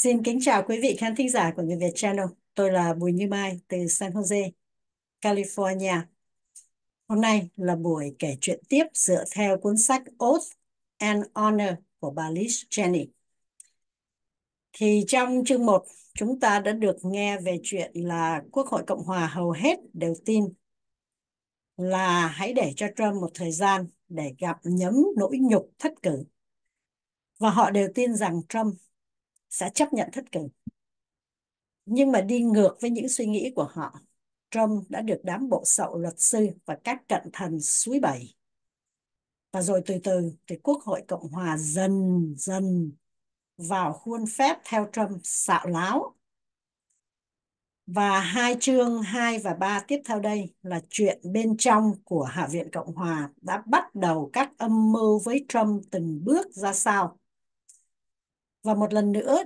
Xin kính chào quý vị khán thính giả của Người Việt Channel. Tôi là Bùi Như Mai từ San Jose, California. Hôm nay là buổi kể chuyện tiếp dựa theo cuốn sách Oath and Honor của bà Liz Cheney. Thì trong chương 1, chúng ta đã được nghe về chuyện là Quốc hội Cộng hòa hầu hết đều tin là hãy để cho Trump một thời gian để gặp nhấm nỗi nhục thất cử. Và họ đều tin rằng Trump sẽ chấp nhận thất kỷ nhưng mà đi ngược với những suy nghĩ của họ Trump đã được đám bộ sậu luật sư và các cận thần suối bẩy và rồi từ từ thì Quốc hội Cộng hòa dần dần vào khuôn phép theo Trump xạo láo. Và hai chương 2 và 3 tiếp theo đây là chuyện bên trong của Hạ viện Cộng hòa đã bắt đầu các âm mưu với Trump từng bước ra sao và một lần nữa,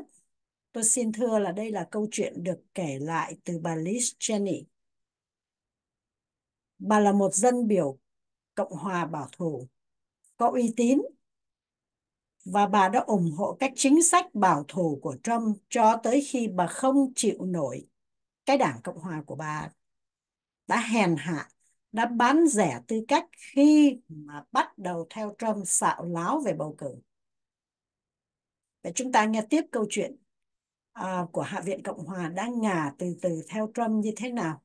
tôi xin thưa là đây là câu chuyện được kể lại từ bà Liz Cheney. Bà là một dân biểu Cộng hòa bảo thủ, có uy tín và bà đã ủng hộ các chính sách bảo thủ của Trump cho tới khi bà không chịu nổi cái đảng Cộng hòa của bà đã hèn hạ, đã bán rẻ tư cách khi mà bắt đầu theo Trump xạo láo về bầu cử. Và chúng ta nghe tiếp câu chuyện à, của Hạ viện Cộng hòa đang ngả từ từ theo Trump như thế nào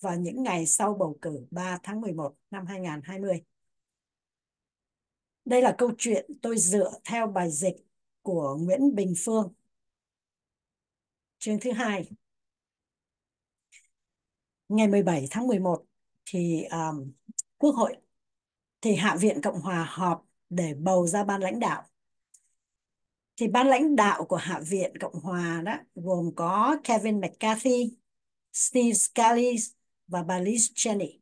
vào những ngày sau bầu cử 3 tháng 11 năm 2020. Đây là câu chuyện tôi dựa theo bài dịch của Nguyễn Bình Phương. Chương thứ hai. Ngày 17 tháng 11 thì um, Quốc hội thì Hạ viện Cộng hòa họp để bầu ra ban lãnh đạo thì ban lãnh đạo của Hạ viện Cộng hòa đó gồm có Kevin McCarthy, Steve Scalise và bà Liz Cheney.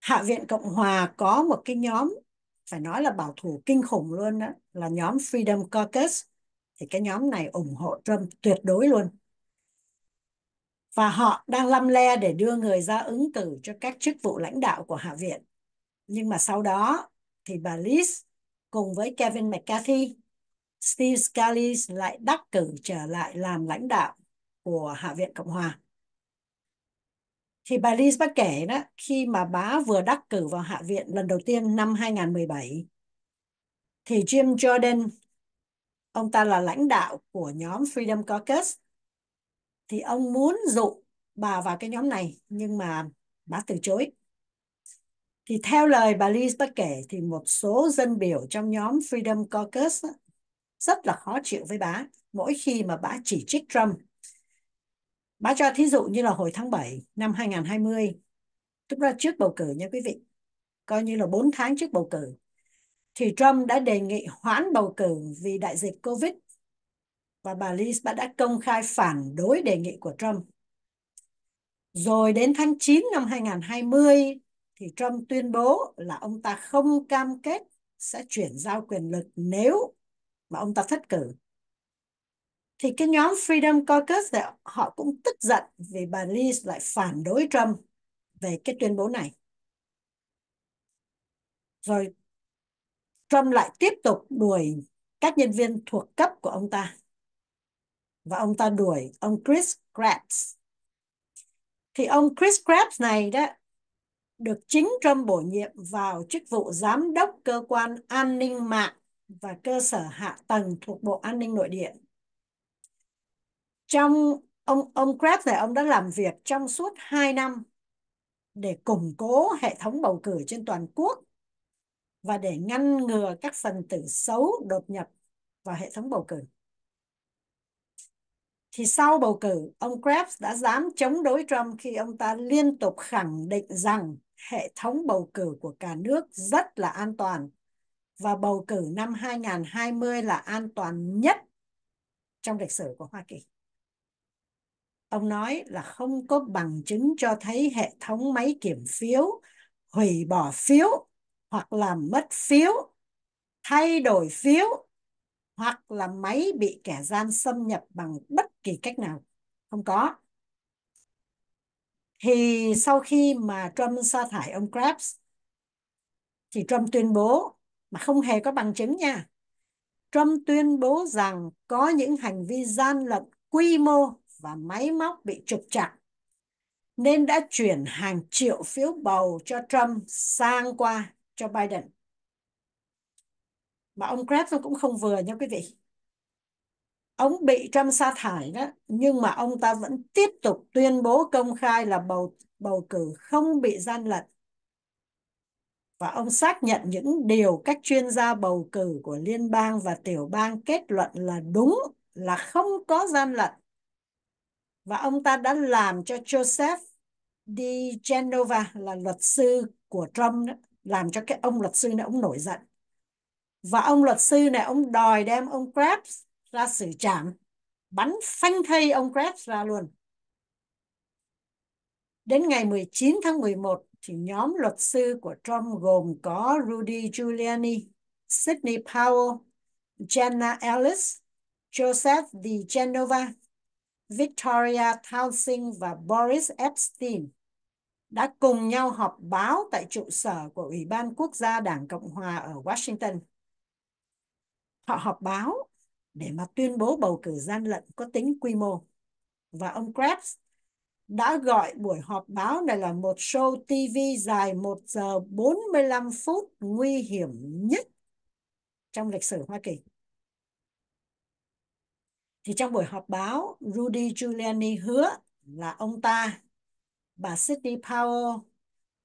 Hạ viện Cộng hòa có một cái nhóm phải nói là bảo thủ kinh khủng luôn đó là nhóm Freedom Caucus thì cái nhóm này ủng hộ Trump tuyệt đối luôn và họ đang lăm le để đưa người ra ứng cử cho các chức vụ lãnh đạo của Hạ viện nhưng mà sau đó thì bà Liz cùng với Kevin McCarthy Steve Scalise lại đắc cử trở lại làm lãnh đạo của Hạ viện Cộng hòa. Thì bà Liz bác kể đó, khi mà bà vừa đắc cử vào Hạ viện lần đầu tiên năm 2017, thì Jim Jordan, ông ta là lãnh đạo của nhóm Freedom Caucus, thì ông muốn dụ bà vào cái nhóm này, nhưng mà bà từ chối. Thì theo lời bà Liz bác kể, thì một số dân biểu trong nhóm Freedom Caucus rất là khó chịu với bá. mỗi khi mà bá chỉ trích Trump. bá cho thí dụ như là hồi tháng 7 năm 2020, tức là trước bầu cử nha quý vị, coi như là 4 tháng trước bầu cử, thì Trump đã đề nghị hoãn bầu cử vì đại dịch Covid và bà Liz bà đã công khai phản đối đề nghị của Trump. Rồi đến tháng 9 năm 2020 thì Trump tuyên bố là ông ta không cam kết sẽ chuyển giao quyền lực nếu và ông ta thất cử thì cái nhóm Freedom Caucus này, họ cũng tức giận vì bà Liz lại phản đối Trump về cái tuyên bố này. Rồi Trump lại tiếp tục đuổi các nhân viên thuộc cấp của ông ta. Và ông ta đuổi ông Chris Krebs. Thì ông Chris Krebs này đó được chính Trump bổ nhiệm vào chức vụ giám đốc cơ quan an ninh mạng và cơ sở hạ tầng thuộc Bộ An ninh Nội địa. Trong ông ông Krebs này ông đã làm việc trong suốt 2 năm để củng cố hệ thống bầu cử trên toàn quốc và để ngăn ngừa các phần tử xấu đột nhập vào hệ thống bầu cử. Thì sau bầu cử, ông Krebs đã dám chống đối Trump khi ông ta liên tục khẳng định rằng hệ thống bầu cử của cả nước rất là an toàn và bầu cử năm 2020 là an toàn nhất trong lịch sử của Hoa Kỳ. Ông nói là không có bằng chứng cho thấy hệ thống máy kiểm phiếu hủy bỏ phiếu hoặc làm mất phiếu, thay đổi phiếu hoặc là máy bị kẻ gian xâm nhập bằng bất kỳ cách nào. Không có. Thì sau khi mà Trump sa thải ông Krabs thì Trump tuyên bố mà không hề có bằng chứng nha. Trump tuyên bố rằng có những hành vi gian lận quy mô và máy móc bị trục trặc nên đã chuyển hàng triệu phiếu bầu cho Trump sang qua cho Biden. Mà ông Krebs cũng không vừa nha quý vị. Ông bị Trump sa thải đó, nhưng mà ông ta vẫn tiếp tục tuyên bố công khai là bầu bầu cử không bị gian lận và ông xác nhận những điều các chuyên gia bầu cử của liên bang và tiểu bang kết luận là đúng là không có gian lận. Và ông ta đã làm cho Joseph Di Genova là luật sư của Trump làm cho cái ông luật sư này ông nổi giận. Và ông luật sư này ông đòi đem ông Krebs ra xử trảm, bắn phanh thây ông Krebs ra luôn. Đến ngày 19 tháng 11 thì nhóm luật sư của Trump gồm có Rudy Giuliani, Sidney Powell, Jenna Ellis, Joseph DiGenova, Victoria Townsend và Boris Epstein đã cùng nhau họp báo tại trụ sở của Ủy ban Quốc gia Đảng Cộng Hòa ở Washington. Họ họp báo để mà tuyên bố bầu cử gian lận có tính quy mô. Và ông Krebs đã gọi buổi họp báo này là một show TV dài 1 giờ 45 phút nguy hiểm nhất trong lịch sử Hoa Kỳ. Thì trong buổi họp báo, Rudy Giuliani hứa là ông ta, bà Sidney Powell,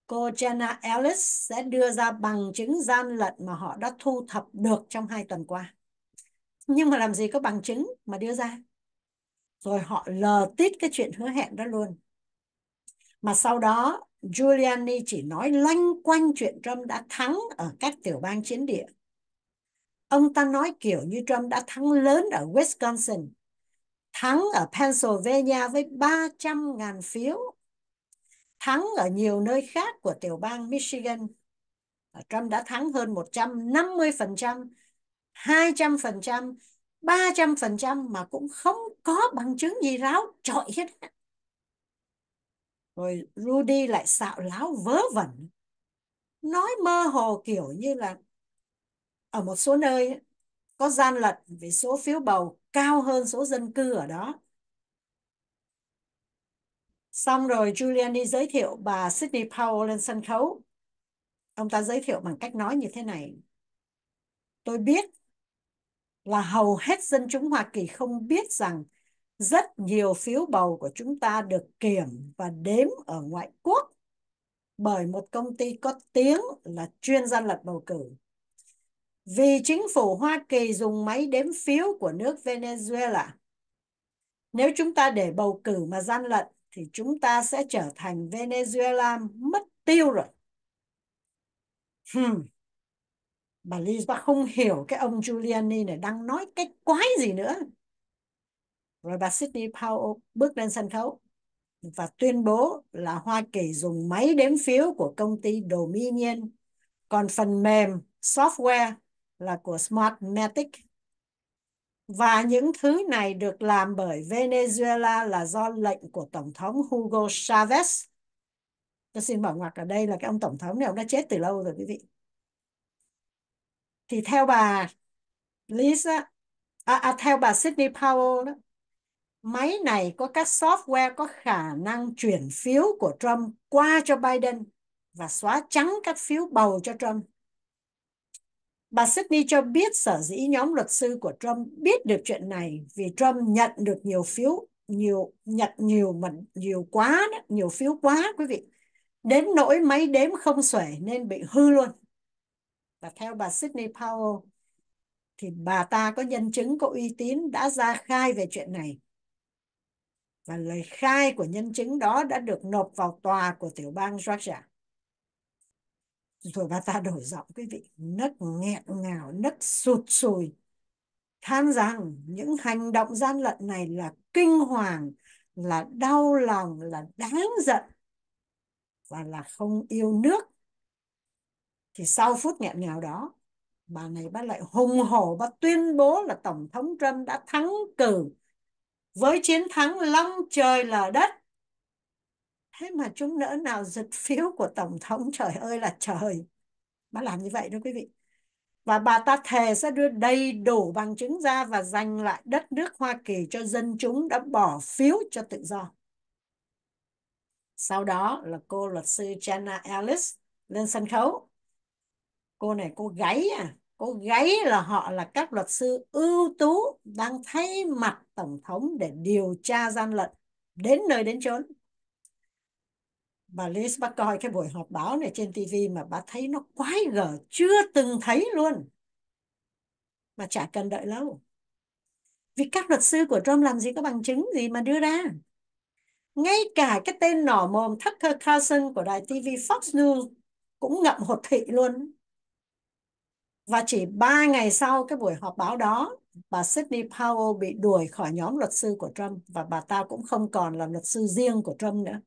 cô Jenna Ellis sẽ đưa ra bằng chứng gian lận mà họ đã thu thập được trong hai tuần qua. Nhưng mà làm gì có bằng chứng mà đưa ra? rồi họ lờ tít cái chuyện hứa hẹn đó luôn mà sau đó Giuliani chỉ nói loanh quanh chuyện Trump đã thắng ở các tiểu bang chiến địa ông ta nói kiểu như Trump đã thắng lớn ở Wisconsin thắng ở Pennsylvania với 300.000 phiếu thắng ở nhiều nơi khác của tiểu bang Michigan Trump đã thắng hơn 150%, 200%, 300% mà cũng không có bằng chứng gì ráo trọi hết rồi Rudy lại xạo láo vớ vẩn nói mơ hồ kiểu như là ở một số nơi có gian lận vì số phiếu bầu cao hơn số dân cư ở đó xong rồi Giuliani giới thiệu bà Sydney Powell lên sân khấu ông ta giới thiệu bằng cách nói như thế này tôi biết là hầu hết dân chúng Hoa Kỳ không biết rằng rất nhiều phiếu bầu của chúng ta được kiểm và đếm ở ngoại quốc bởi một công ty có tiếng là chuyên gian lận bầu cử. Vì chính phủ Hoa Kỳ dùng máy đếm phiếu của nước Venezuela, nếu chúng ta để bầu cử mà gian lận thì chúng ta sẽ trở thành Venezuela mất tiêu rồi. Hmm bà Liz Lisa không hiểu cái ông Giuliani này đang nói cái quái gì nữa rồi bà Sidney Powell bước lên sân khấu và tuyên bố là Hoa Kỳ dùng máy đếm phiếu của công ty Dominion còn phần mềm software là của Smartmatic và những thứ này được làm bởi Venezuela là do lệnh của Tổng thống Hugo Chavez. Tôi xin bỏ ngoặc ở đây là cái ông Tổng thống này ông đã chết từ lâu rồi quý vị thì theo bà Liz á, à, à, theo bà Sydney Powell đó, máy này có các software có khả năng chuyển phiếu của Trump qua cho Biden và xóa trắng các phiếu bầu cho Trump. Bà Sydney cho biết sở dĩ nhóm luật sư của Trump biết được chuyện này vì Trump nhận được nhiều phiếu, nhiều nhận nhiều mà nhiều quá, nhiều phiếu quá quý vị. Đến nỗi máy đếm không xuể nên bị hư luôn và theo bà Sydney Powell thì bà ta có nhân chứng có uy tín đã ra khai về chuyện này và lời khai của nhân chứng đó đã được nộp vào tòa của tiểu bang Georgia. Rồi bà ta đổi giọng quý vị, nấc nghẹn ngào, nấc sụt sùi, than rằng những hành động gian lận này là kinh hoàng, là đau lòng, là đáng giận và là không yêu nước thì sau phút nghẹn ngào đó bà này bắt lại hùng hổ bà tuyên bố là tổng thống Trump đã thắng cử với chiến thắng long trời lở đất thế mà chúng nỡ nào giật phiếu của tổng thống trời ơi là trời bà làm như vậy đó quý vị và bà ta thề sẽ đưa đầy đủ bằng chứng ra và giành lại đất nước Hoa Kỳ cho dân chúng đã bỏ phiếu cho tự do. Sau đó là cô luật sư Jenna Ellis lên sân khấu cô này cô gáy à cô gáy là họ là các luật sư ưu tú đang thay mặt tổng thống để điều tra gian lận đến nơi đến chốn bà Liz bắt coi cái buổi họp báo này trên TV mà bà thấy nó quái gở chưa từng thấy luôn mà chả cần đợi lâu vì các luật sư của Trump làm gì có bằng chứng gì mà đưa ra ngay cả cái tên nỏ mồm Tucker Carlson của đài TV Fox News cũng ngậm hột thị luôn và chỉ 3 ngày sau cái buổi họp báo đó, bà Sydney Powell bị đuổi khỏi nhóm luật sư của Trump và bà ta cũng không còn là luật sư riêng của Trump nữa.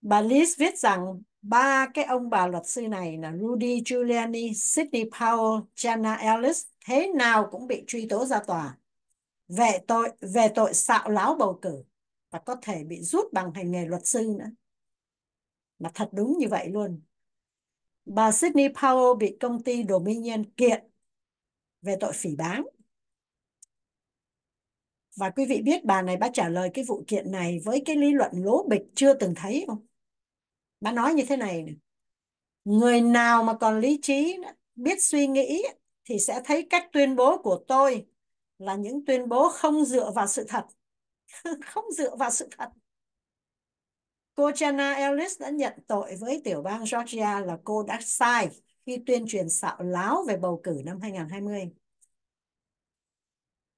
Bà Liz viết rằng ba cái ông bà luật sư này là Rudy Giuliani, Sydney Powell, Jenna Ellis thế nào cũng bị truy tố ra tòa về tội về tội xạo láo bầu cử và có thể bị rút bằng hành nghề luật sư nữa. Mà thật đúng như vậy luôn. Bà Sydney Powell bị công ty Dominion kiện về tội phỉ báng. Và quý vị biết bà này bà trả lời cái vụ kiện này với cái lý luận lố bịch chưa từng thấy không? Bà nói như thế này, này người nào mà còn lý trí, biết suy nghĩ thì sẽ thấy cách tuyên bố của tôi là những tuyên bố không dựa vào sự thật. không dựa vào sự thật Cô Jenna Ellis đã nhận tội với tiểu bang Georgia là cô đã sai khi tuyên truyền xạo láo về bầu cử năm 2020.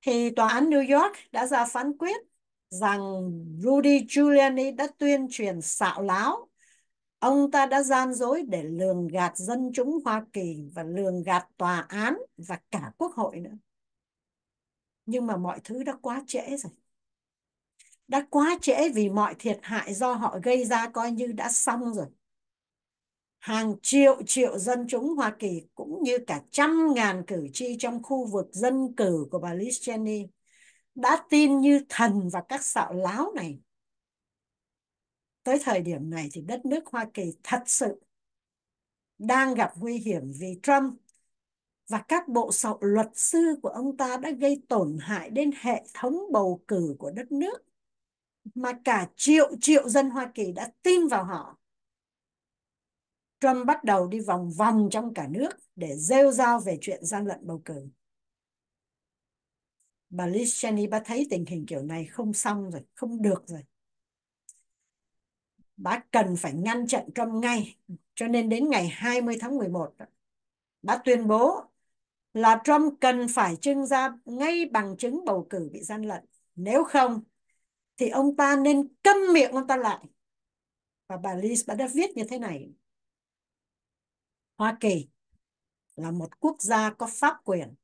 Thì tòa án New York đã ra phán quyết rằng Rudy Giuliani đã tuyên truyền xạo láo. Ông ta đã gian dối để lường gạt dân chúng Hoa Kỳ và lường gạt tòa án và cả quốc hội nữa. Nhưng mà mọi thứ đã quá trễ rồi đã quá trễ vì mọi thiệt hại do họ gây ra coi như đã xong rồi hàng triệu triệu dân chúng Hoa Kỳ cũng như cả trăm ngàn cử tri trong khu vực dân cử của bà Liz Cheney đã tin như thần và các sạo láo này. Tới thời điểm này thì đất nước Hoa Kỳ thật sự đang gặp nguy hiểm vì Trump và các bộ sậu luật sư của ông ta đã gây tổn hại đến hệ thống bầu cử của đất nước mà cả triệu triệu dân Hoa Kỳ đã tin vào họ. Trump bắt đầu đi vòng vòng trong cả nước để rêu rao về chuyện gian lận bầu cử. Bà Liz Cheney bà thấy tình hình kiểu này không xong rồi, không được rồi. Bà cần phải ngăn chặn Trump ngay. Cho nên đến ngày 20 tháng 11, bà tuyên bố là Trump cần phải trưng ra ngay bằng chứng bầu cử bị gian lận. Nếu không, thì ông ta nên câm miệng ông ta lại và bà Liz bà đã viết như thế này Hoa Kỳ là một quốc gia có pháp quyền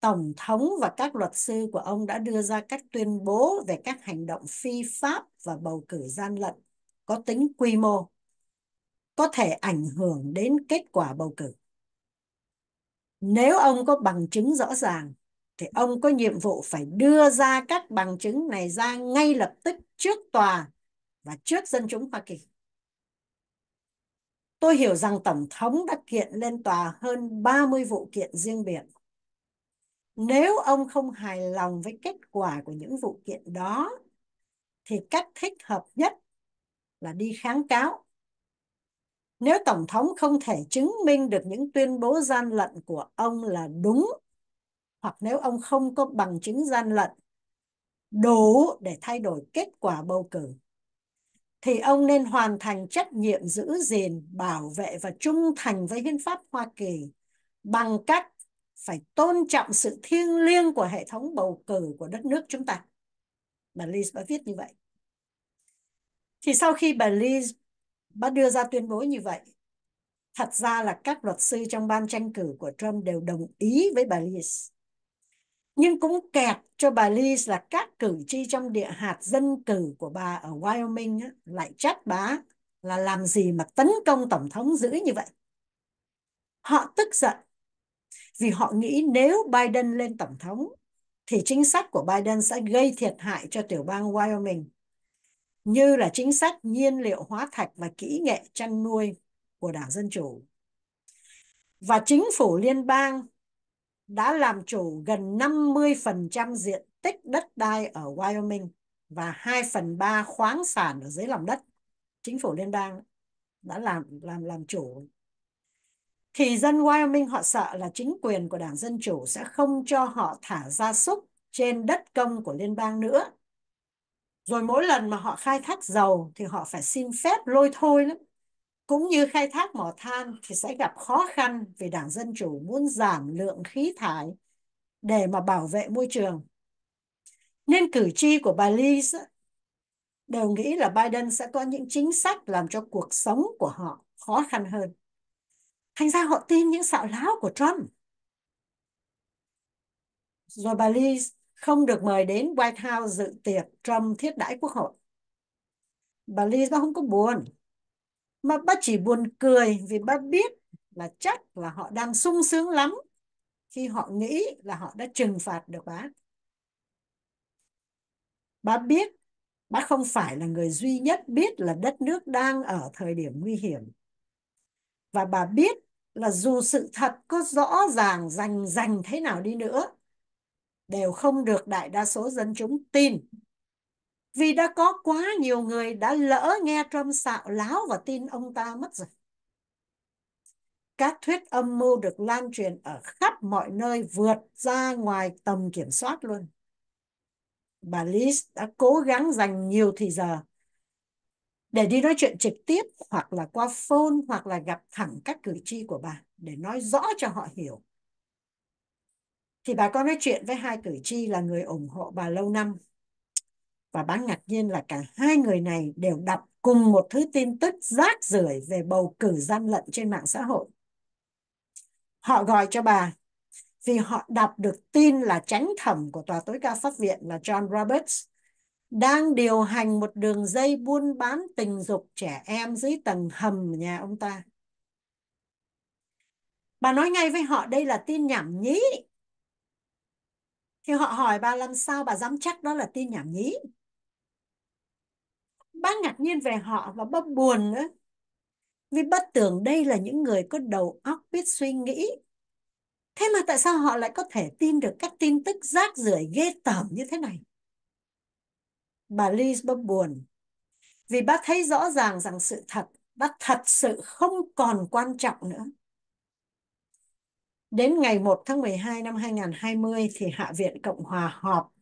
tổng thống và các luật sư của ông đã đưa ra các tuyên bố về các hành động phi pháp và bầu cử gian lận có tính quy mô có thể ảnh hưởng đến kết quả bầu cử nếu ông có bằng chứng rõ ràng thì ông có nhiệm vụ phải đưa ra các bằng chứng này ra ngay lập tức trước tòa và trước dân chúng Hoa Kỳ. Tôi hiểu rằng Tổng thống đã kiện lên tòa hơn 30 vụ kiện riêng biệt. Nếu ông không hài lòng với kết quả của những vụ kiện đó, thì cách thích hợp nhất là đi kháng cáo. Nếu Tổng thống không thể chứng minh được những tuyên bố gian lận của ông là đúng hoặc nếu ông không có bằng chứng gian lận đủ để thay đổi kết quả bầu cử thì ông nên hoàn thành trách nhiệm giữ gìn, bảo vệ và trung thành với hiến pháp Hoa Kỳ bằng cách phải tôn trọng sự thiêng liêng của hệ thống bầu cử của đất nước chúng ta. Bà Liz đã viết như vậy. Thì sau khi bà Liz bà đưa ra tuyên bố như vậy, thật ra là các luật sư trong ban tranh cử của Trump đều đồng ý với bà Liz nhưng cũng kẹt cho bà Liz là các cử tri trong địa hạt dân cử của bà ở Wyoming á, lại trách bá là làm gì mà tấn công tổng thống dữ như vậy. Họ tức giận vì họ nghĩ nếu Biden lên tổng thống thì chính sách của Biden sẽ gây thiệt hại cho tiểu bang Wyoming như là chính sách nhiên liệu hóa thạch và kỹ nghệ chăn nuôi của Đảng Dân Chủ. Và chính phủ liên bang đã làm chủ gần 50% diện tích đất đai ở Wyoming và 2 phần 3 khoáng sản ở dưới lòng đất. Chính phủ liên bang đã làm làm làm chủ. Thì dân Wyoming họ sợ là chính quyền của Đảng Dân Chủ sẽ không cho họ thả ra súc trên đất công của liên bang nữa. Rồi mỗi lần mà họ khai thác dầu thì họ phải xin phép lôi thôi lắm cũng như khai thác mỏ than thì sẽ gặp khó khăn vì Đảng Dân Chủ muốn giảm lượng khí thải để mà bảo vệ môi trường. Nên cử tri của bà Lee đều nghĩ là Biden sẽ có những chính sách làm cho cuộc sống của họ khó khăn hơn. Thành ra họ tin những xạo láo của Trump. Rồi bà Lee không được mời đến White House dự tiệc Trump thiết đãi quốc hội. Bà Lee không có buồn mà bác chỉ buồn cười vì bác biết là chắc là họ đang sung sướng lắm khi họ nghĩ là họ đã trừng phạt được bác. Bác biết bác không phải là người duy nhất biết là đất nước đang ở thời điểm nguy hiểm. Và bà biết là dù sự thật có rõ ràng rành rành thế nào đi nữa, đều không được đại đa số dân chúng tin vì đã có quá nhiều người đã lỡ nghe Trump xạo láo và tin ông ta mất rồi. Các thuyết âm mưu được lan truyền ở khắp mọi nơi vượt ra ngoài tầm kiểm soát luôn. Bà Liz đã cố gắng dành nhiều thì giờ để đi nói chuyện trực tiếp hoặc là qua phone hoặc là gặp thẳng các cử tri của bà để nói rõ cho họ hiểu. Thì bà có nói chuyện với hai cử tri là người ủng hộ bà lâu năm và bán ngạc nhiên là cả hai người này đều đọc cùng một thứ tin tức rác rưởi về bầu cử gian lận trên mạng xã hội. Họ gọi cho bà vì họ đọc được tin là tránh thẩm của Tòa tối cao pháp viện là John Roberts đang điều hành một đường dây buôn bán tình dục trẻ em dưới tầng hầm nhà ông ta. Bà nói ngay với họ đây là tin nhảm nhí. Khi họ hỏi bà làm sao bà dám chắc đó là tin nhảm nhí bác ngạc nhiên về họ và bác buồn nữa vì bác tưởng đây là những người có đầu óc biết suy nghĩ thế mà tại sao họ lại có thể tin được các tin tức rác rưởi ghê tởm như thế này bà Liz bác buồn vì bác thấy rõ ràng rằng sự thật bác thật sự không còn quan trọng nữa Đến ngày 1 tháng 12 năm 2020 thì Hạ viện Cộng hòa họp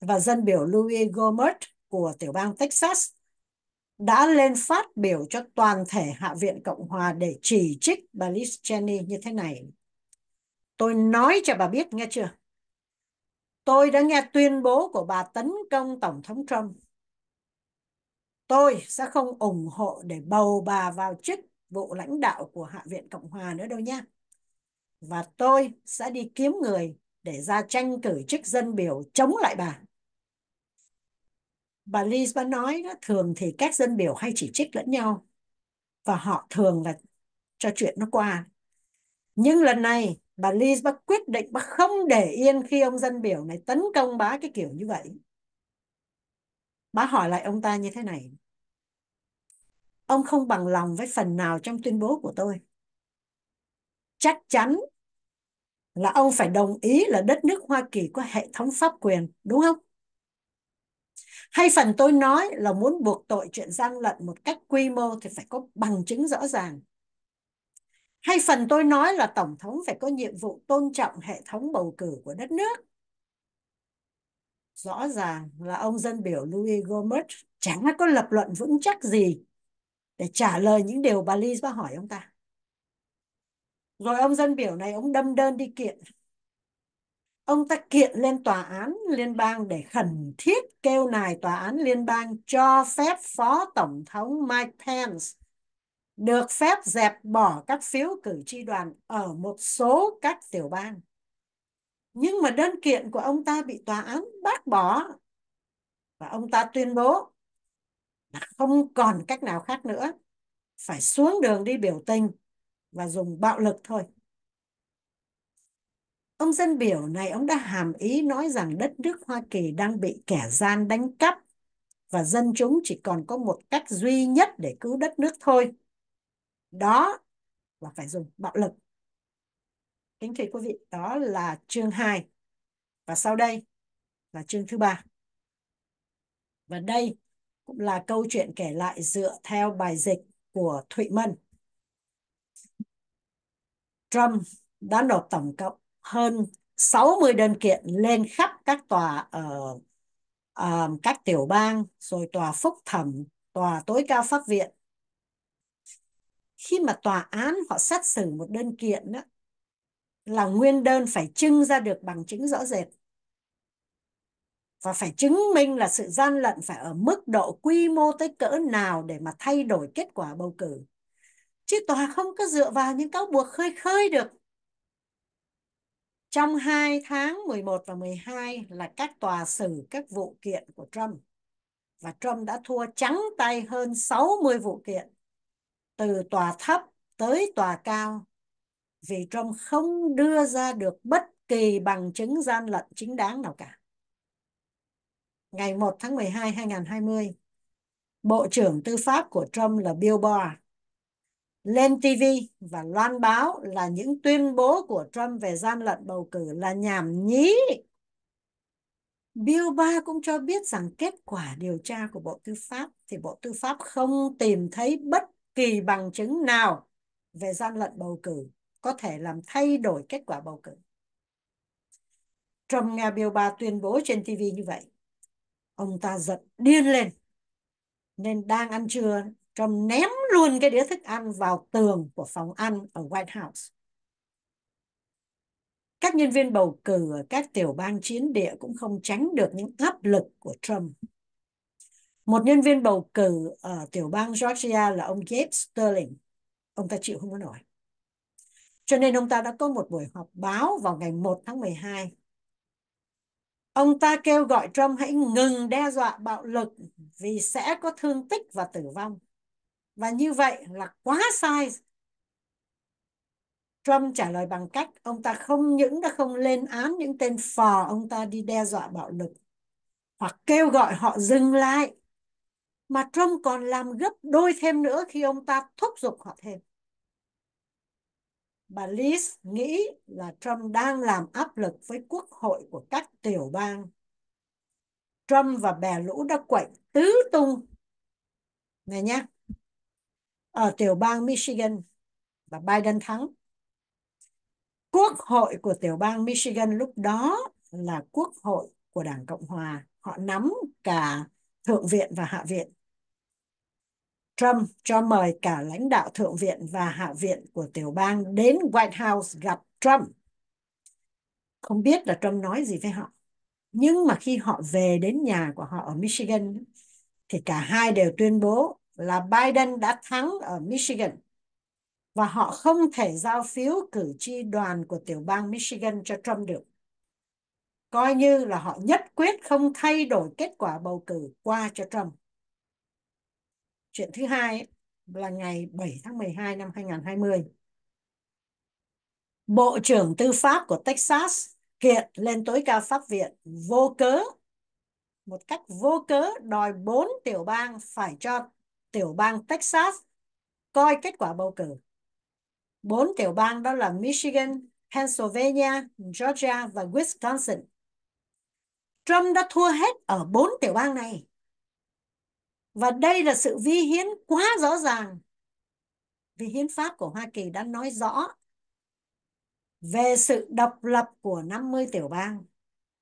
và dân biểu Louis Gohmert của tiểu bang Texas đã lên phát biểu cho toàn thể Hạ viện Cộng hòa để chỉ trích bà Liz Cheney như thế này. Tôi nói cho bà biết nghe chưa? Tôi đã nghe tuyên bố của bà tấn công Tổng thống Trump. Tôi sẽ không ủng hộ để bầu bà vào chức vụ lãnh đạo của Hạ viện Cộng hòa nữa đâu nha. Và tôi sẽ đi kiếm người để ra tranh cử chức dân biểu chống lại bà bà Liz bà nói đó, thường thì các dân biểu hay chỉ trích lẫn nhau và họ thường là cho chuyện nó qua nhưng lần này bà Liz bà quyết định bà không để yên khi ông dân biểu này tấn công bà cái kiểu như vậy bà hỏi lại ông ta như thế này ông không bằng lòng với phần nào trong tuyên bố của tôi chắc chắn là ông phải đồng ý là đất nước Hoa Kỳ có hệ thống pháp quyền đúng không hay phần tôi nói là muốn buộc tội chuyện gian lận một cách quy mô thì phải có bằng chứng rõ ràng hay phần tôi nói là tổng thống phải có nhiệm vụ tôn trọng hệ thống bầu cử của đất nước rõ ràng là ông dân biểu Louis Gomet chẳng có lập luận vững chắc gì để trả lời những điều bà Liz có hỏi ông ta rồi ông dân biểu này ông đâm đơn đi kiện ông ta kiện lên tòa án liên bang để khẩn thiết kêu nài tòa án liên bang cho phép phó tổng thống Mike Pence được phép dẹp bỏ các phiếu cử tri đoàn ở một số các tiểu bang. Nhưng mà đơn kiện của ông ta bị tòa án bác bỏ và ông ta tuyên bố là không còn cách nào khác nữa, phải xuống đường đi biểu tình và dùng bạo lực thôi. Ông dân biểu này ông đã hàm ý nói rằng đất nước Hoa Kỳ đang bị kẻ gian đánh cắp và dân chúng chỉ còn có một cách duy nhất để cứu đất nước thôi. Đó là phải dùng bạo lực. Kính thưa quý vị, đó là chương 2. Và sau đây là chương thứ ba. Và đây cũng là câu chuyện kể lại dựa theo bài dịch của Thụy Mân. Trump đã nộp tổng cộng hơn 60 đơn kiện lên khắp các tòa ở uh, các tiểu bang rồi tòa phúc thẩm tòa tối cao pháp viện khi mà tòa án họ xét xử một đơn kiện đó, là nguyên đơn phải trưng ra được bằng chứng rõ rệt và phải chứng minh là sự gian lận phải ở mức độ quy mô tới cỡ nào để mà thay đổi kết quả bầu cử chứ tòa không có dựa vào những cáo buộc khơi khơi được trong hai tháng 11 và 12 là các tòa xử các vụ kiện của Trump. Và Trump đã thua trắng tay hơn 60 vụ kiện từ tòa thấp tới tòa cao vì Trump không đưa ra được bất kỳ bằng chứng gian lận chính đáng nào cả. Ngày 1 tháng 12, 2020, Bộ trưởng Tư pháp của Trump là Bill Barr lên TV và loan báo là những tuyên bố của Trump về gian lận bầu cử là nhảm nhí. Bill Barr cũng cho biết rằng kết quả điều tra của Bộ Tư pháp thì Bộ Tư pháp không tìm thấy bất kỳ bằng chứng nào về gian lận bầu cử có thể làm thay đổi kết quả bầu cử. Trump nghe Bill Barr tuyên bố trên TV như vậy. Ông ta giật điên lên. Nên đang ăn trưa Trump ném luôn cái đĩa thức ăn vào tường của phòng ăn ở White House. Các nhân viên bầu cử ở các tiểu bang chiến địa cũng không tránh được những áp lực của Trump. Một nhân viên bầu cử ở tiểu bang Georgia là ông Gabe Sterling. Ông ta chịu không có nổi. Cho nên ông ta đã có một buổi họp báo vào ngày 1 tháng 12. Ông ta kêu gọi Trump hãy ngừng đe dọa bạo lực vì sẽ có thương tích và tử vong. Và như vậy là quá sai. Trump trả lời bằng cách ông ta không những đã không lên án những tên phò ông ta đi đe dọa bạo lực hoặc kêu gọi họ dừng lại mà Trump còn làm gấp đôi thêm nữa khi ông ta thúc giục họ thêm. Bà Liz nghĩ là Trump đang làm áp lực với quốc hội của các tiểu bang. Trump và bè lũ đã quậy tứ tung. Này nhé, ở tiểu bang Michigan và Biden thắng. Quốc hội của tiểu bang Michigan lúc đó là quốc hội của Đảng Cộng Hòa. Họ nắm cả Thượng viện và Hạ viện. Trump cho mời cả lãnh đạo Thượng viện và Hạ viện của tiểu bang đến White House gặp Trump. Không biết là Trump nói gì với họ. Nhưng mà khi họ về đến nhà của họ ở Michigan thì cả hai đều tuyên bố là Biden đã thắng ở Michigan và họ không thể giao phiếu cử tri đoàn của tiểu bang Michigan cho Trump được. Coi như là họ nhất quyết không thay đổi kết quả bầu cử qua cho Trump. Chuyện thứ hai là ngày 7 tháng 12 năm 2020. Bộ trưởng Tư pháp của Texas kiện lên tối cao pháp viện vô cớ, một cách vô cớ đòi bốn tiểu bang phải cho tiểu bang Texas coi kết quả bầu cử. Bốn tiểu bang đó là Michigan, Pennsylvania, Georgia và Wisconsin. Trump đã thua hết ở bốn tiểu bang này. Và đây là sự vi hiến quá rõ ràng vì hiến pháp của Hoa Kỳ đã nói rõ về sự độc lập của 50 tiểu bang.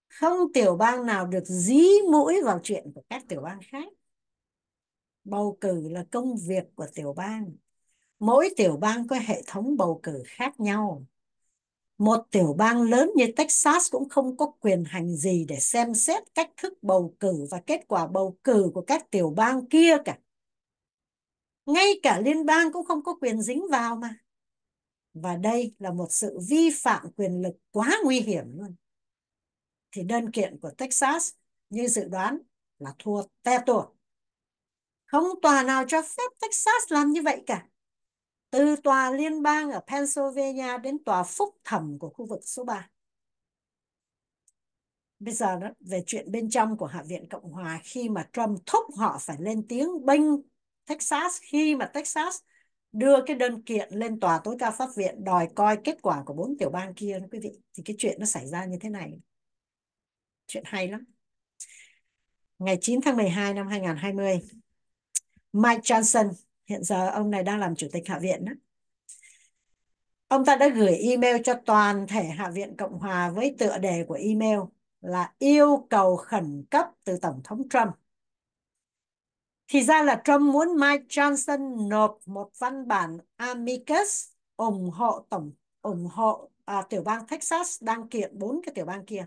Không tiểu bang nào được dí mũi vào chuyện của các tiểu bang khác bầu cử là công việc của tiểu bang mỗi tiểu bang có hệ thống bầu cử khác nhau một tiểu bang lớn như Texas cũng không có quyền hành gì để xem xét cách thức bầu cử và kết quả bầu cử của các tiểu bang kia cả. Ngay cả liên bang cũng không có quyền dính vào mà. Và đây là một sự vi phạm quyền lực quá nguy hiểm luôn. Thì đơn kiện của Texas như dự đoán là thua te tuột. Không tòa nào cho phép Texas làm như vậy cả. Từ tòa liên bang ở Pennsylvania đến tòa phúc thẩm của khu vực số 3. Bây giờ đó, về chuyện bên trong của Hạ viện Cộng Hòa khi mà Trump thúc họ phải lên tiếng bênh Texas khi mà Texas đưa cái đơn kiện lên tòa tối cao pháp viện đòi coi kết quả của bốn tiểu bang kia đó quý vị thì cái chuyện nó xảy ra như thế này chuyện hay lắm ngày 9 tháng 12 năm 2020 Mike Johnson, hiện giờ ông này đang làm chủ tịch Hạ viện đó. Ông ta đã gửi email cho toàn thể Hạ viện Cộng hòa với tựa đề của email là yêu cầu khẩn cấp từ Tổng thống Trump. Thì ra là Trump muốn Mike Johnson nộp một văn bản amicus ủng hộ tổng ủng hộ à, tiểu bang Texas đang kiện bốn cái tiểu bang kia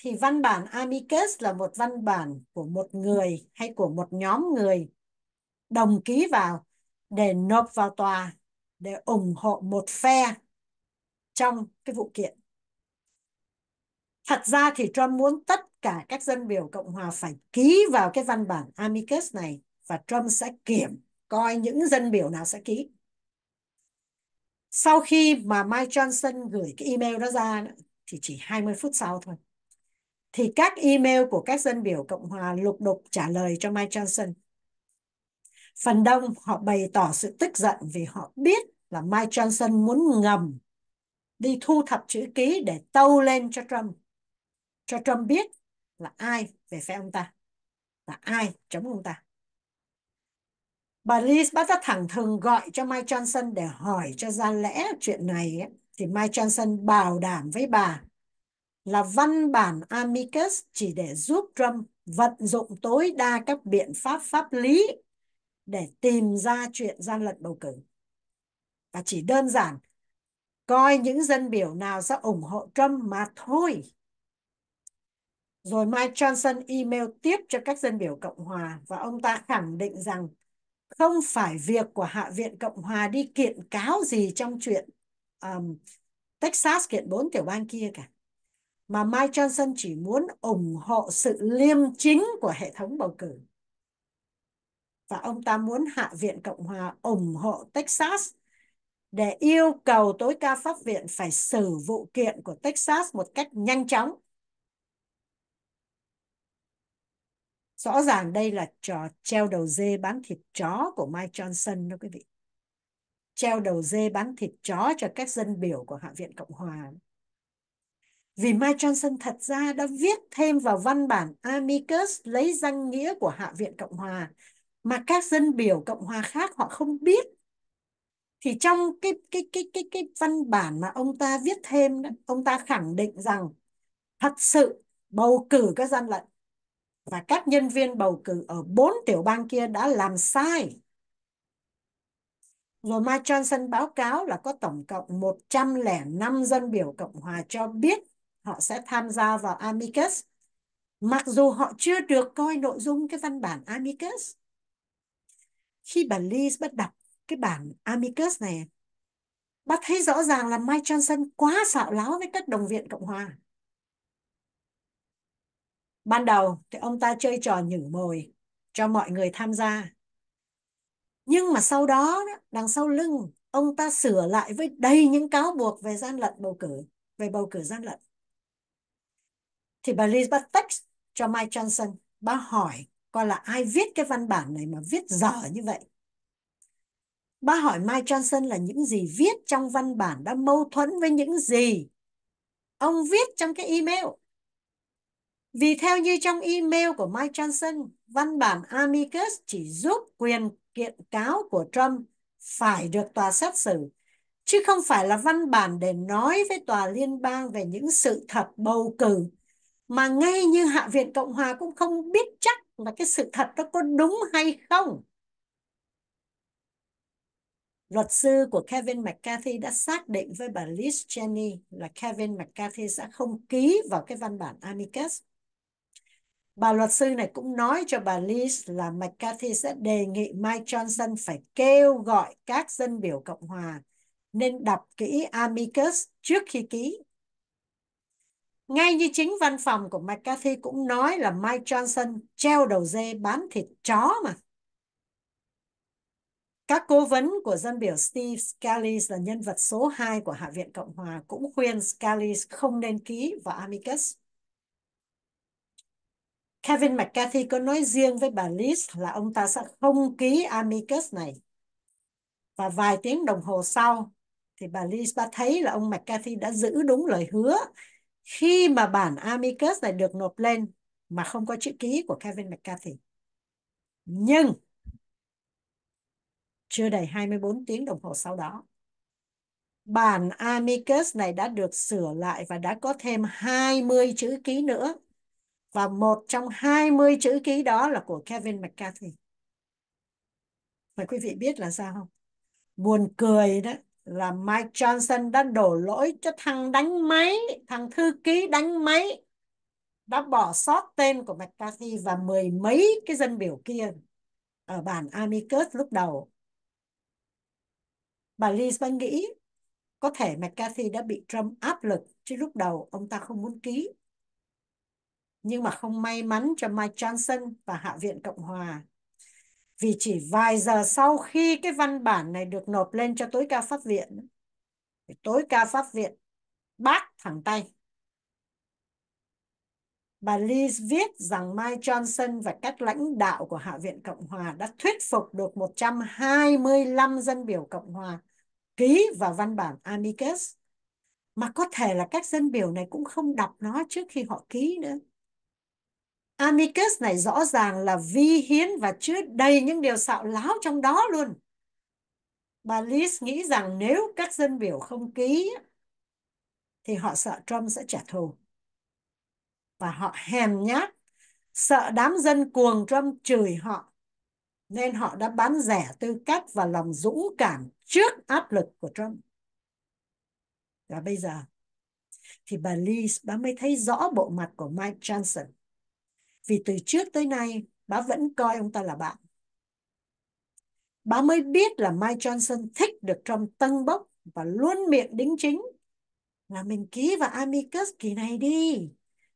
thì văn bản amicus là một văn bản của một người hay của một nhóm người đồng ký vào để nộp vào tòa để ủng hộ một phe trong cái vụ kiện. Thật ra thì Trump muốn tất cả các dân biểu Cộng hòa phải ký vào cái văn bản amicus này và Trump sẽ kiểm coi những dân biểu nào sẽ ký. Sau khi mà Mike Johnson gửi cái email đó ra thì chỉ 20 phút sau thôi thì các email của các dân biểu Cộng hòa lục đục trả lời cho Mike Johnson. Phần đông họ bày tỏ sự tức giận vì họ biết là Mike Johnson muốn ngầm đi thu thập chữ ký để tâu lên cho Trump. Cho Trump biết là ai về phe ông ta, là ai chống ông ta. Bà Liz bắt ra thẳng thừng gọi cho Mike Johnson để hỏi cho ra lẽ chuyện này thì Mike Johnson bảo đảm với bà là văn bản amicus chỉ để giúp Trump vận dụng tối đa các biện pháp pháp lý để tìm ra chuyện gian lận bầu cử. Và chỉ đơn giản coi những dân biểu nào sẽ ủng hộ Trump mà thôi. Rồi Mike Johnson email tiếp cho các dân biểu Cộng Hòa và ông ta khẳng định rằng không phải việc của Hạ viện Cộng Hòa đi kiện cáo gì trong chuyện um, Texas kiện bốn tiểu bang kia cả mà Mike Johnson chỉ muốn ủng hộ sự liêm chính của hệ thống bầu cử. Và ông ta muốn Hạ viện Cộng hòa ủng hộ Texas để yêu cầu tối cao pháp viện phải xử vụ kiện của Texas một cách nhanh chóng. Rõ ràng đây là trò treo đầu dê bán thịt chó của Mike Johnson đó quý vị. Treo đầu dê bán thịt chó cho các dân biểu của Hạ viện Cộng hòa. Vì Mike Johnson thật ra đã viết thêm vào văn bản Amicus lấy danh nghĩa của Hạ viện Cộng hòa mà các dân biểu Cộng hòa khác họ không biết. Thì trong cái cái cái cái cái văn bản mà ông ta viết thêm, ông ta khẳng định rằng thật sự bầu cử các gian lận và các nhân viên bầu cử ở bốn tiểu bang kia đã làm sai. Rồi Mike Johnson báo cáo là có tổng cộng 105 dân biểu Cộng hòa cho biết họ sẽ tham gia vào amicus mặc dù họ chưa được coi nội dung cái văn bản amicus khi bà Liz bắt đọc cái bản amicus này bà thấy rõ ràng là Mike Johnson quá xạo láo với các đồng viện Cộng hòa ban đầu thì ông ta chơi trò nhử mồi cho mọi người tham gia nhưng mà sau đó đằng sau lưng ông ta sửa lại với đầy những cáo buộc về gian lận bầu cử về bầu cử gian lận thì bà Liz bắt text cho Mike Johnson bà hỏi coi là ai viết cái văn bản này mà viết dở như vậy bà hỏi Mike Johnson là những gì viết trong văn bản đã mâu thuẫn với những gì ông viết trong cái email vì theo như trong email của Mike Johnson, văn bản amicus chỉ giúp quyền kiện cáo của Trump phải được tòa xét xử, chứ không phải là văn bản để nói với tòa liên bang về những sự thật bầu cử mà ngay như Hạ viện Cộng hòa cũng không biết chắc là cái sự thật đó có đúng hay không. Luật sư của Kevin McCarthy đã xác định với bà Liz Cheney là Kevin McCarthy sẽ không ký vào cái văn bản amicus. Bà luật sư này cũng nói cho bà Liz là McCarthy sẽ đề nghị Mike Johnson phải kêu gọi các dân biểu Cộng hòa nên đọc kỹ amicus trước khi ký ngay như chính văn phòng của McCarthy cũng nói là Mike Johnson treo đầu dê bán thịt chó mà. Các cố vấn của dân biểu Steve Scalise là nhân vật số 2 của Hạ viện Cộng hòa cũng khuyên Scalise không nên ký vào amicus. Kevin McCarthy có nói riêng với bà Liz là ông ta sẽ không ký amicus này. Và vài tiếng đồng hồ sau thì bà Liz đã thấy là ông McCarthy đã giữ đúng lời hứa khi mà bản amicus này được nộp lên mà không có chữ ký của Kevin McCarthy. Nhưng chưa đầy 24 tiếng đồng hồ sau đó, bản amicus này đã được sửa lại và đã có thêm 20 chữ ký nữa. Và một trong 20 chữ ký đó là của Kevin McCarthy. Mà quý vị biết là sao không? Buồn cười đó là Mike Johnson đã đổ lỗi cho thằng đánh máy, thằng thư ký đánh máy đã bỏ sót tên của McCarthy và mười mấy cái dân biểu kia ở bản amicus lúc đầu. Bà Liz vẫn nghĩ có thể McCarthy đã bị Trump áp lực chứ lúc đầu ông ta không muốn ký. Nhưng mà không may mắn cho Mike Johnson và Hạ viện Cộng Hòa vì chỉ vài giờ sau khi cái văn bản này được nộp lên cho tối cao pháp viện tối cao pháp viện bác thẳng tay bà Liz viết rằng Mike Johnson và các lãnh đạo của Hạ viện Cộng hòa đã thuyết phục được 125 dân biểu Cộng hòa ký vào văn bản amicus mà có thể là các dân biểu này cũng không đọc nó trước khi họ ký nữa Amicus này rõ ràng là vi hiến và chứa đầy những điều xạo láo trong đó luôn. Bà Liz nghĩ rằng nếu các dân biểu không ký thì họ sợ Trump sẽ trả thù. Và họ hèn nhát, sợ đám dân cuồng Trump chửi họ. Nên họ đã bán rẻ tư cách và lòng dũng cảm trước áp lực của Trump. Và bây giờ thì bà Liz đã mới thấy rõ bộ mặt của Mike Johnson vì từ trước tới nay, bà vẫn coi ông ta là bạn. Bà mới biết là Mike Johnson thích được Trump tân bốc và luôn miệng đính chính là mình ký vào amicus kỳ này đi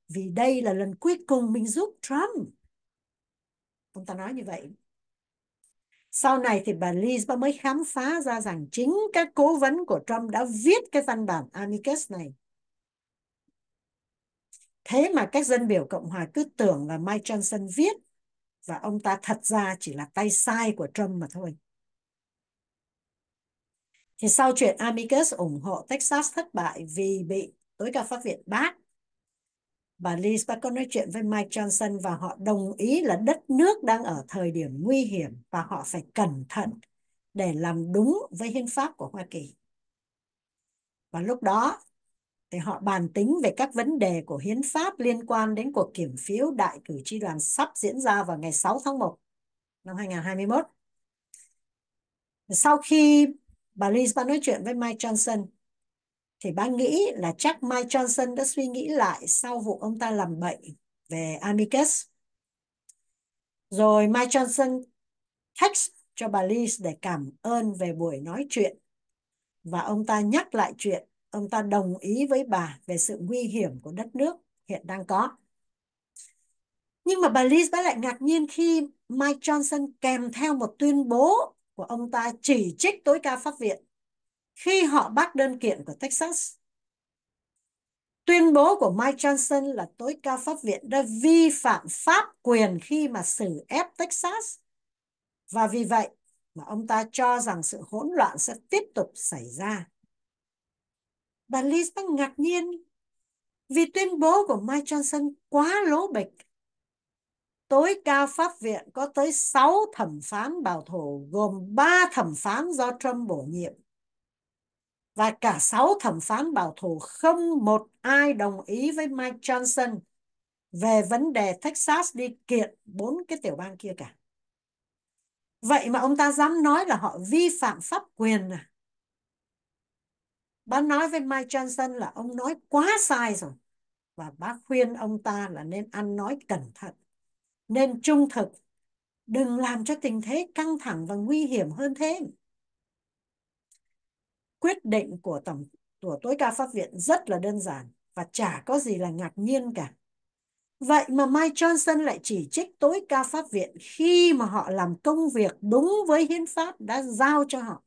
vì đây là lần cuối cùng mình giúp Trump. Ông ta nói như vậy. Sau này thì bà Liz mới khám phá ra rằng chính các cố vấn của Trump đã viết cái văn bản amicus này Thế mà các dân biểu Cộng hòa cứ tưởng là Mike Johnson viết và ông ta thật ra chỉ là tay sai của Trump mà thôi. Thì sau chuyện Amicus ủng hộ Texas thất bại vì bị tối cao pháp viện bác, bà Liz Barker nói chuyện với Mike Johnson và họ đồng ý là đất nước đang ở thời điểm nguy hiểm và họ phải cẩn thận để làm đúng với hiến pháp của Hoa Kỳ. Và lúc đó thì họ bàn tính về các vấn đề của hiến pháp liên quan đến cuộc kiểm phiếu đại cử tri đoàn sắp diễn ra vào ngày 6 tháng 1 năm 2021. Sau khi bà Liz bà nói chuyện với Mike Johnson thì bà nghĩ là chắc Mike Johnson đã suy nghĩ lại sau vụ ông ta làm bệnh về Amicus. Rồi Mike Johnson text cho bà Liz để cảm ơn về buổi nói chuyện và ông ta nhắc lại chuyện ông ta đồng ý với bà về sự nguy hiểm của đất nước hiện đang có. Nhưng mà bà Liz đã lại ngạc nhiên khi Mike Johnson kèm theo một tuyên bố của ông ta chỉ trích tối cao pháp viện khi họ bác đơn kiện của Texas. Tuyên bố của Mike Johnson là tối cao pháp viện đã vi phạm pháp quyền khi mà xử ép Texas. Và vì vậy mà ông ta cho rằng sự hỗn loạn sẽ tiếp tục xảy ra Bà Liz Lisa ngạc nhiên vì tuyên bố của Mike Johnson quá lố bịch. Tối cao pháp viện có tới 6 thẩm phán bảo thủ gồm 3 thẩm phán do Trump bổ nhiệm. Và cả 6 thẩm phán bảo thủ không một ai đồng ý với Mike Johnson về vấn đề Texas đi kiện bốn cái tiểu bang kia cả. Vậy mà ông ta dám nói là họ vi phạm pháp quyền à? bác nói với Mike Johnson là ông nói quá sai rồi và bác khuyên ông ta là nên ăn nói cẩn thận nên trung thực đừng làm cho tình thế căng thẳng và nguy hiểm hơn thêm quyết định của tổng của tối cao pháp viện rất là đơn giản và chả có gì là ngạc nhiên cả vậy mà Mike Johnson lại chỉ trích tối cao pháp viện khi mà họ làm công việc đúng với hiến pháp đã giao cho họ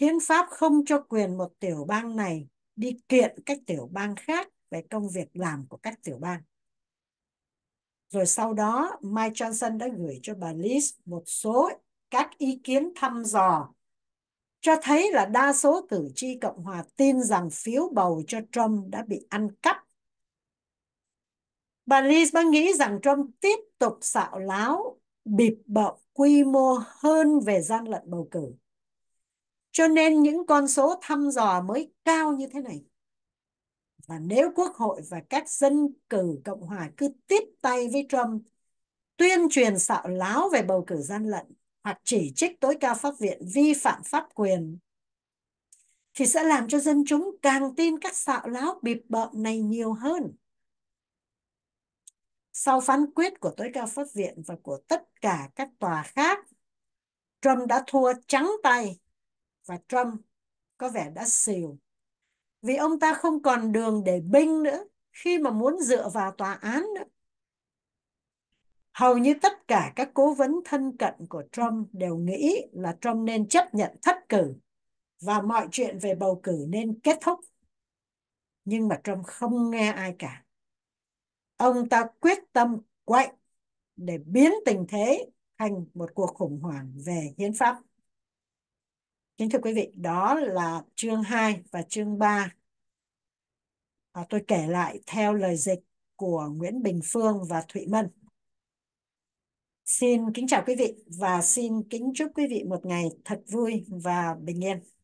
Hiến pháp không cho quyền một tiểu bang này đi kiện các tiểu bang khác về công việc làm của các tiểu bang. Rồi sau đó, Mike Johnson đã gửi cho bà Liz một số các ý kiến thăm dò cho thấy là đa số cử tri Cộng hòa tin rằng phiếu bầu cho Trump đã bị ăn cắp. Bà Liz đã nghĩ rằng Trump tiếp tục xạo láo, bịp bợm quy mô hơn về gian lận bầu cử cho nên những con số thăm dò mới cao như thế này. Và nếu Quốc hội và các dân cử Cộng hòa cứ tiếp tay với Trump tuyên truyền xạo láo về bầu cử gian lận hoặc chỉ trích tối cao pháp viện vi phạm pháp quyền thì sẽ làm cho dân chúng càng tin các xạo láo bịp bợm này nhiều hơn. Sau phán quyết của tối cao pháp viện và của tất cả các tòa khác, Trump đã thua trắng tay và Trump có vẻ đã xìu. Vì ông ta không còn đường để binh nữa khi mà muốn dựa vào tòa án nữa. Hầu như tất cả các cố vấn thân cận của Trump đều nghĩ là Trump nên chấp nhận thất cử và mọi chuyện về bầu cử nên kết thúc. Nhưng mà Trump không nghe ai cả. Ông ta quyết tâm quậy để biến tình thế thành một cuộc khủng hoảng về hiến pháp. Kính thưa quý vị, đó là chương 2 và chương 3. À, tôi kể lại theo lời dịch của Nguyễn Bình Phương và Thụy Mân. Xin kính chào quý vị và xin kính chúc quý vị một ngày thật vui và bình yên.